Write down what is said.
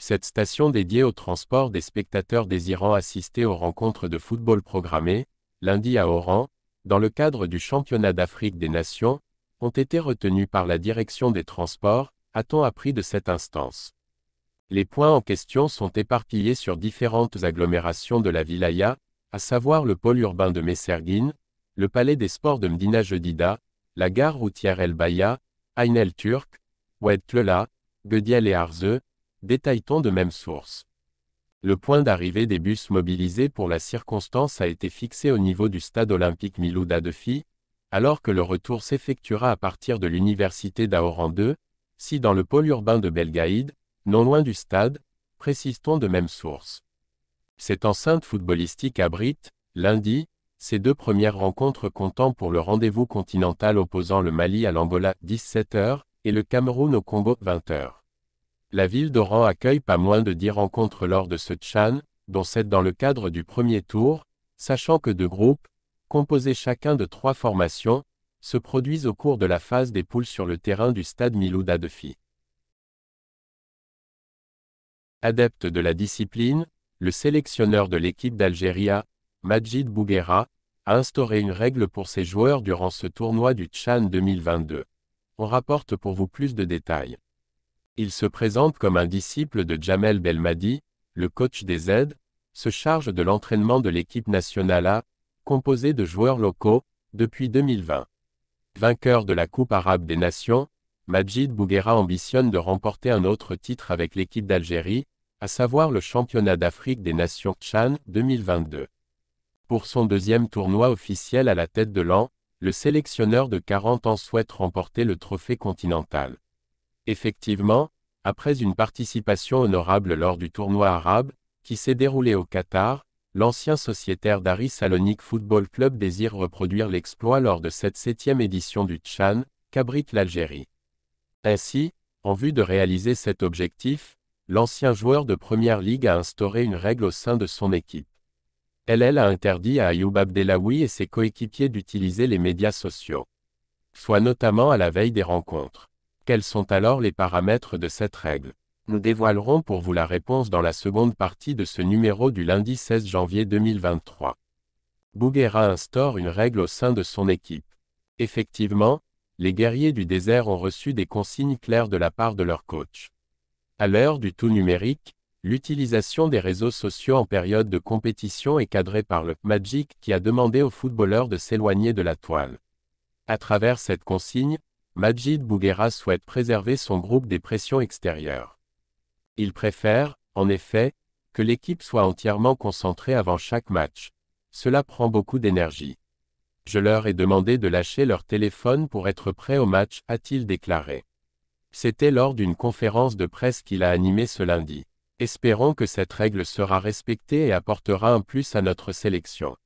Cette station dédiée au transport des spectateurs désirant assister aux rencontres de football programmées, lundi à Oran, dans le cadre du championnat d'Afrique des Nations, ont été retenues par la direction des transports, a-t-on appris de cette instance. Les points en question sont éparpillés sur différentes agglomérations de la wilaya, à savoir le pôle urbain de Messerguine, le palais des sports de Mdina Jedida, la gare routière El Baya, Ain El Turk, Oued Tlela, Gediel et Arze, détaille-t-on de même source. Le point d'arrivée des bus mobilisés pour la circonstance a été fixé au niveau du stade olympique Milouda de alors que le retour s'effectuera à partir de l'université d'Aoran 2, si dans le pôle urbain de Belgaïde, non loin du stade, précise-t-on de même source. Cette enceinte footballistique abrite, lundi, ses deux premières rencontres comptant pour le rendez-vous continental opposant le Mali à l'Angola 17h et le Cameroun au Congo 20h. La ville d'Oran accueille pas moins de 10 rencontres lors de ce Tchan, dont 7 dans le cadre du premier tour, sachant que deux groupes, composés chacun de trois formations, se produisent au cours de la phase des poules sur le terrain du stade de FI. Adepte de la discipline, le sélectionneur de l'équipe d'Algérie, Majid Bouguera, a instauré une règle pour ses joueurs durant ce tournoi du Tchan 2022. On rapporte pour vous plus de détails. Il se présente comme un disciple de Jamel Belmadi, le coach des Z, se charge de l'entraînement de l'équipe nationale A, composée de joueurs locaux, depuis 2020. Vainqueur de la Coupe arabe des nations, Majid Bouguera ambitionne de remporter un autre titre avec l'équipe d'Algérie, à savoir le championnat d'Afrique des nations Chan 2022. Pour son deuxième tournoi officiel à la tête de l'an, le sélectionneur de 40 ans souhaite remporter le trophée continental. Effectivement, après une participation honorable lors du tournoi arabe, qui s'est déroulé au Qatar, l'ancien sociétaire d'Ari Salonique Football Club désire reproduire l'exploit lors de cette septième édition du Tchan, qu'abrite l'Algérie. Ainsi, en vue de réaliser cet objectif, l'ancien joueur de Première Ligue a instauré une règle au sein de son équipe. Elle a interdit à Ayoub Abdelawi et ses coéquipiers d'utiliser les médias sociaux. Soit notamment à la veille des rencontres. Quels sont alors les paramètres de cette règle Nous dévoilerons pour vous la réponse dans la seconde partie de ce numéro du lundi 16 janvier 2023. Bouguera instaure une règle au sein de son équipe. Effectivement, les guerriers du désert ont reçu des consignes claires de la part de leur coach. À l'heure du tout numérique, l'utilisation des réseaux sociaux en période de compétition est cadrée par le Magic qui a demandé aux footballeurs de s'éloigner de la toile. À travers cette consigne, Majid Bouguera souhaite préserver son groupe des pressions extérieures. Il préfère, en effet, que l'équipe soit entièrement concentrée avant chaque match. Cela prend beaucoup d'énergie. Je leur ai demandé de lâcher leur téléphone pour être prêt au match, a-t-il déclaré. C'était lors d'une conférence de presse qu'il a animée ce lundi. Espérons que cette règle sera respectée et apportera un plus à notre sélection.